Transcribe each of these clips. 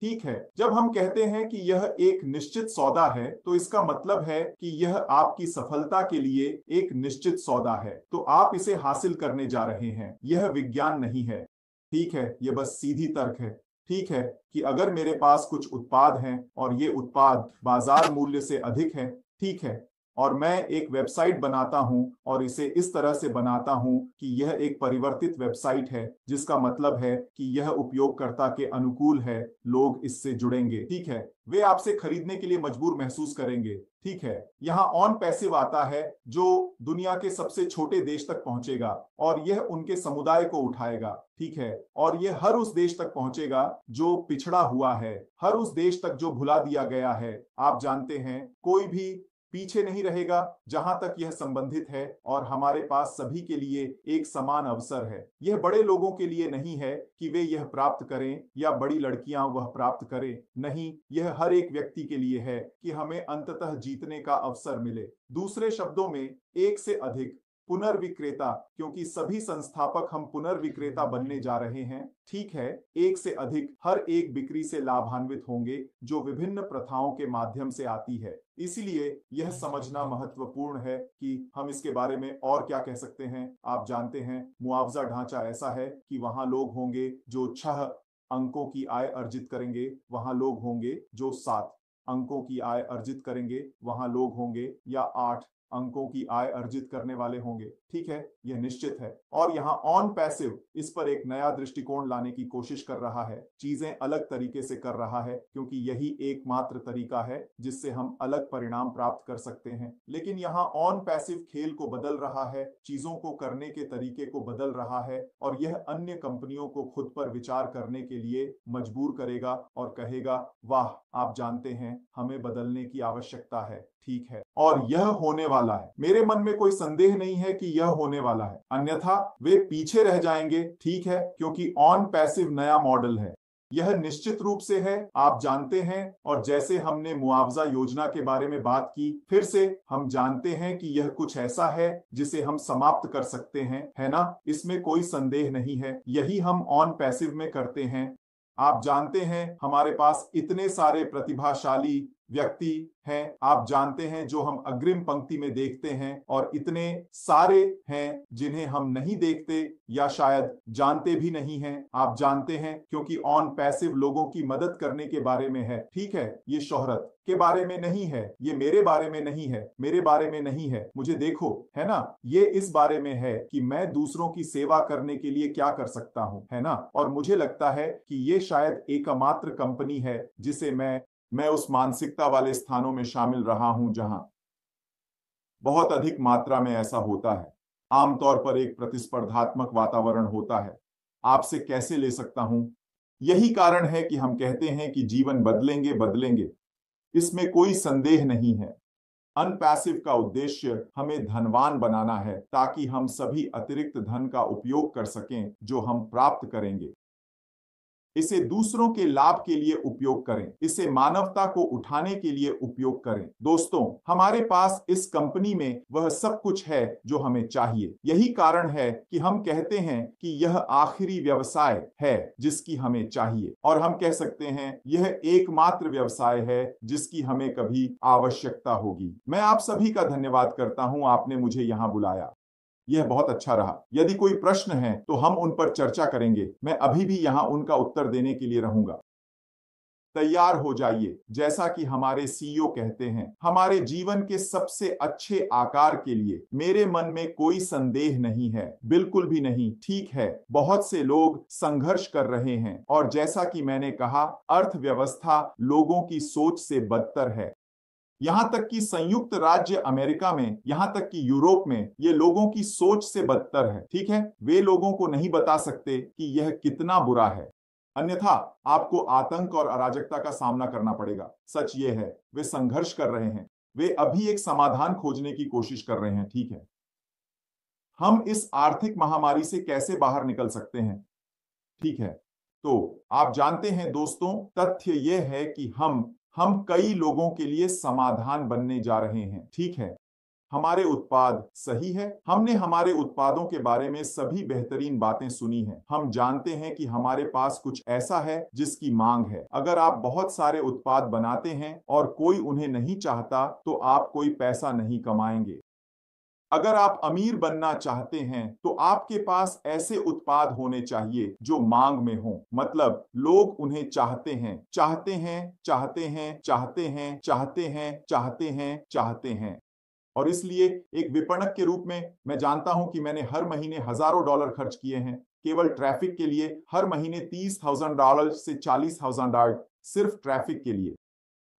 ठीक है जब हम कहते हैं कि यह एक निश्चित सौदा है तो इसका मतलब है कि यह आपकी सफलता के लिए एक निश्चित सौदा है तो आप इसे हासिल करने जा रहे हैं यह विज्ञान नहीं है ठीक है यह बस सीधी तर्क है ठीक है कि अगर मेरे पास कुछ उत्पाद हैं और ये उत्पाद बाजार मूल्य से अधिक है ठीक है और मैं एक वेबसाइट बनाता हूं और इसे इस तरह से बनाता हूं कि यह एक परिवर्तित वेबसाइट है जिसका मतलब है कि यह उपयोगकर्ता के अनुकूल है लोग इससे जुड़ेंगे ठीक है वे आपसे खरीदने के लिए मजबूर महसूस करेंगे ठीक है यहाँ ऑन पैसे आता है जो दुनिया के सबसे छोटे देश तक पहुंचेगा और यह उनके समुदाय को उठाएगा ठीक है और यह हर उस देश तक पहुंचेगा जो पिछड़ा हुआ है हर उस देश तक जो भुला दिया गया है आप जानते हैं कोई भी पीछे नहीं रहेगा जहां तक यह संबंधित है और हमारे पास सभी के लिए एक समान अवसर है यह बड़े लोगों के लिए नहीं है कि वे यह प्राप्त करें या बड़ी लड़कियां वह प्राप्त करें नहीं यह हर एक व्यक्ति के लिए है कि हमें अंततः जीतने का अवसर मिले दूसरे शब्दों में एक से अधिक पुनर्विक्रेता क्योंकि सभी संस्थापक हम पुनर्विक्रेता बनने जा रहे हैं ठीक है एक से अधिक हर एक बिक्री से लाभान्वित होंगे जो विभिन्न प्रथाओं के माध्यम से आती है इसलिए यह समझना महत्वपूर्ण है कि हम इसके बारे में और क्या कह सकते हैं आप जानते हैं मुआवजा ढांचा ऐसा है कि वहां लोग होंगे जो छह अंकों की आय अर्जित करेंगे वहां लोग होंगे जो सात अंकों की आय अर्जित करेंगे वहां लोग होंगे या आठ अंकों की आय अर्जित करने वाले होंगे ठीक है यह निश्चित है और यहाँ ऑन पैसिव इस पर एक नया दृष्टिकोण लाने की कोशिश कर रहा है चीजें अलग तरीके से कर रहा है क्योंकि यही एकमात्र तरीका है जिससे हम अलग परिणाम प्राप्त कर सकते हैं लेकिन यहाँ ऑन पैसिव खेल को बदल रहा है चीजों को करने के तरीके को बदल रहा है और यह अन्य कंपनियों को खुद पर विचार करने के लिए मजबूर करेगा और कहेगा वाह आप जानते हैं हमें बदलने की आवश्यकता है ठीक है और यह होने वाला है मेरे मन में कोई संदेह नहीं है कि यह होने वाला है अन्यथा वे पीछे रह जाएंगे ठीक है क्योंकि ऑन पैसिव नया मॉडल है यह निश्चित रूप से है आप जानते हैं और जैसे हमने मुआवजा योजना के बारे में बात की फिर से हम जानते हैं कि यह कुछ ऐसा है जिसे हम समाप्त कर सकते हैं है ना इसमें कोई संदेह नहीं है यही हम ऑन पैसिव में करते हैं आप जानते हैं हमारे पास इतने सारे प्रतिभाशाली व्यक्ति हैं आप जानते हैं जो हम अग्रिम पंक्ति में देखते हैं और इतने सारे हैं जिन्हें हम नहीं देखते या शायद जानते भी नहीं हैं आप जानते हैं क्योंकि ऑन पैसिव लोगों की मदद करने के बारे में है ठीक है ये शोहरत के बारे में नहीं है ये मेरे बारे में नहीं है मेरे बारे में नहीं है मुझे देखो है ना ये इस बारे में है कि मैं दूसरों की सेवा करने के लिए क्या कर सकता हूँ है ना और मुझे लगता है कि ये शायद एकमात्र कंपनी है जिसे मैं मैं उस मानसिकता वाले स्थानों में शामिल रहा हूं जहां बहुत अधिक मात्रा में ऐसा होता है आमतौर पर एक प्रतिस्पर्धात्मक वातावरण होता है आपसे कैसे ले सकता हूं यही कारण है कि हम कहते हैं कि जीवन बदलेंगे बदलेंगे इसमें कोई संदेह नहीं है अनपैसिव का उद्देश्य हमें धनवान बनाना है ताकि हम सभी अतिरिक्त धन का उपयोग कर सकें जो हम प्राप्त करेंगे इसे दूसरों के लाभ के लिए उपयोग करें इसे मानवता को उठाने के लिए उपयोग करें दोस्तों हमारे पास इस कंपनी में वह सब कुछ है जो हमें चाहिए यही कारण है कि हम कहते हैं कि यह आखिरी व्यवसाय है जिसकी हमें चाहिए और हम कह सकते हैं यह एकमात्र व्यवसाय है जिसकी हमें कभी आवश्यकता होगी मैं आप सभी का धन्यवाद करता हूँ आपने मुझे यहाँ बुलाया यह बहुत अच्छा रहा यदि कोई प्रश्न है तो हम उन पर चर्चा करेंगे मैं अभी भी यहाँ उनका उत्तर देने के लिए रहूंगा तैयार हो जाइए जैसा कि हमारे सीईओ e कहते हैं हमारे जीवन के सबसे अच्छे आकार के लिए मेरे मन में कोई संदेह नहीं है बिल्कुल भी नहीं ठीक है बहुत से लोग संघर्ष कर रहे हैं और जैसा कि मैंने कहा अर्थव्यवस्था लोगों की सोच से बदतर है यहां तक कि संयुक्त राज्य अमेरिका में यहां तक कि यूरोप में ये लोगों की सोच से बदतर है ठीक है वे लोगों को नहीं बता सकते कि यह कितना बुरा है अन्यथा आपको आतंक और अराजकता का सामना करना पड़ेगा सच ये है वे संघर्ष कर रहे हैं वे अभी एक समाधान खोजने की कोशिश कर रहे हैं ठीक है हम इस आर्थिक महामारी से कैसे बाहर निकल सकते हैं ठीक है तो आप जानते हैं दोस्तों तथ्य यह है कि हम हम कई लोगों के लिए समाधान बनने जा रहे हैं ठीक है हमारे उत्पाद सही है हमने हमारे उत्पादों के बारे में सभी बेहतरीन बातें सुनी हैं हम जानते हैं कि हमारे पास कुछ ऐसा है जिसकी मांग है अगर आप बहुत सारे उत्पाद बनाते हैं और कोई उन्हें नहीं चाहता तो आप कोई पैसा नहीं कमाएंगे अगर आप अमीर बनना चाहते हैं तो आपके पास ऐसे उत्पाद होने चाहिए जो मांग में हो मतलब लोग उन्हें चाहते हैं चाहते हैं चाहते हैं चाहते हैं चाहते हैं चाहते हैं चाहते हैं और इसलिए एक विपणक के रूप में मैं जानता हूं कि मैंने हर महीने हजारों डॉलर खर्च किए हैं केवल ट्रैफिक के लिए हर महीने तीस थाउजेंड डॉलर से चालीस थाउजेंड डॉलर सिर्फ ट्रैफिक के लिए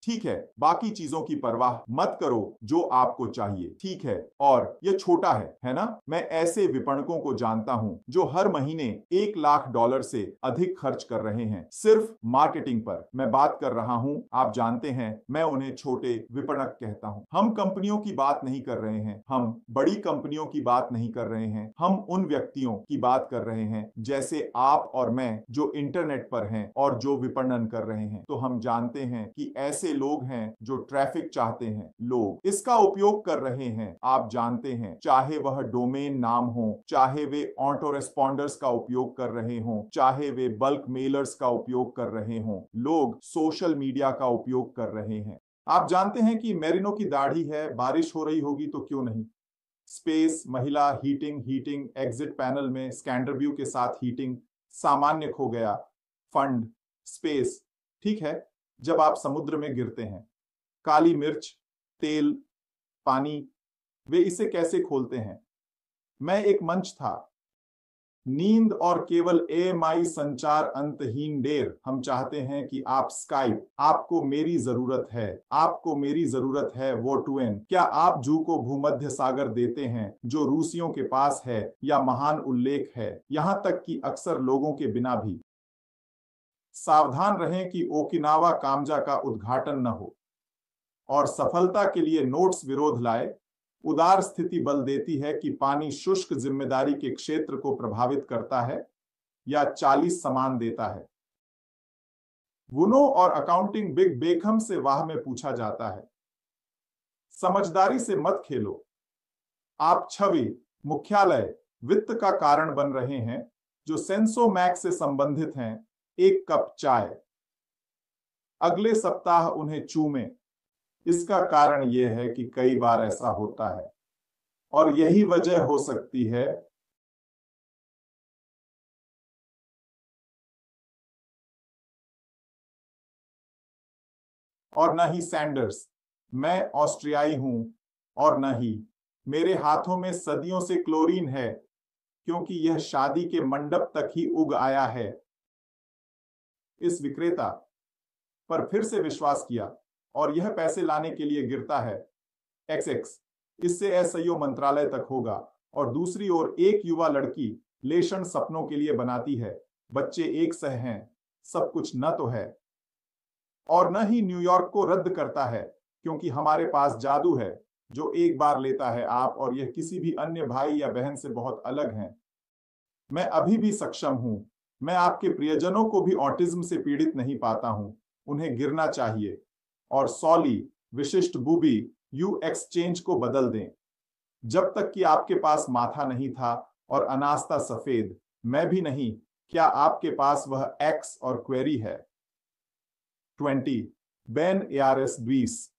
ठीक है बाकी चीजों की परवाह मत करो जो आपको चाहिए ठीक है और ये छोटा है है ना मैं ऐसे विपणकों को जानता हूँ जो हर महीने एक लाख डॉलर से अधिक खर्च कर रहे हैं सिर्फ मार्केटिंग पर मैं बात कर रहा हूँ आप जानते हैं मैं उन्हें छोटे विपणक कहता हूँ हम कंपनियों की बात नहीं कर रहे हैं हम बड़ी कंपनियों की बात नहीं कर रहे हैं हम उन व्यक्तियों की बात कर रहे हैं जैसे आप और मैं जो इंटरनेट पर हैं और जो विपणन कर रहे हैं तो हम जानते हैं कि ऐसे लोग हैं जो ट्रैफिक चाहते हैं लोग इसका उपयोग कर रहे हैं आप जानते हैं चाहे वह डोमेन नाम हो चाहे वे ऑटो रेस्पॉन्डर्स का उपयोग कर रहे हों चाहे वे बल्क मेलर्स का उपयोग कर रहे हों लोग सोशल मीडिया का उपयोग कर रहे हैं आप जानते हैं कि मेरिनो की दाढ़ी है बारिश हो रही होगी तो क्यों नहीं स्पेस महिला हीटिंग हीटिंग एग्जिट पैनल में व्यू के साथ हीटिंग सामान्य खो गया फंड स्पेस ठीक है जब आप समुद्र में गिरते हैं काली मिर्च तेल पानी वे इसे कैसे खोलते हैं मैं एक मंच था नींद और केवल माई संचार अंतहीन डेर हम चाहते हैं कि आप स्काइप आपको मेरी जरूरत है आपको मेरी जरूरत है वो टूएन क्या आप जू को भूमध्य सागर देते हैं जो रूसियों के पास है या महान उल्लेख है यहाँ तक कि अक्सर लोगों के बिना भी सावधान रहें कि ओकिनावा कामजा का उद्घाटन न हो और सफलता के लिए नोट्स विरोध लाए उदार स्थिति बल देती है कि पानी शुष्क जिम्मेदारी के क्षेत्र को प्रभावित करता है या 40 समान देता है वुनो और अकाउंटिंग बिग बेखम से वाह में पूछा जाता है समझदारी से मत खेलो आप छवि मुख्यालय वित्त का कारण बन रहे हैं जो मैक से संबंधित हैं एक कप चाय अगले सप्ताह उन्हें चूमे इसका कारण यह है कि कई बार ऐसा होता है और यही वजह हो सकती है और न ही सैंडर्स मैं ऑस्ट्रियाई हूं और न ही मेरे हाथों में सदियों से क्लोरीन है क्योंकि यह शादी के मंडप तक ही उग आया है इस विक्रेता पर फिर से विश्वास किया और यह पैसे लाने के लिए गिरता है एक्स एक्स इससे एसईओ मंत्रालय तक होगा और दूसरी ओर एक युवा लड़की लेशन सपनों के लिए बनाती है बच्चे एक सह हैं सब कुछ न तो है और न ही न्यूयॉर्क को रद्द करता है क्योंकि हमारे पास जादू है जो एक बार लेता है आप और यह किसी भी अन्य भाई या बहन से बहुत अलग है मैं अभी भी सक्षम हूं मैं आपके प्रियजनों को भी ऑटिज्म से पीड़ित नहीं पाता हूं उन्हें गिरना चाहिए और सॉली विशिष्ट बूबी यू एक्सचेंज को बदल दें जब तक कि आपके पास माथा नहीं था और अनास्ता सफेद मैं भी नहीं क्या आपके पास वह एक्स और क्वेरी है ट्वेंटी बेन ए आर एस बीस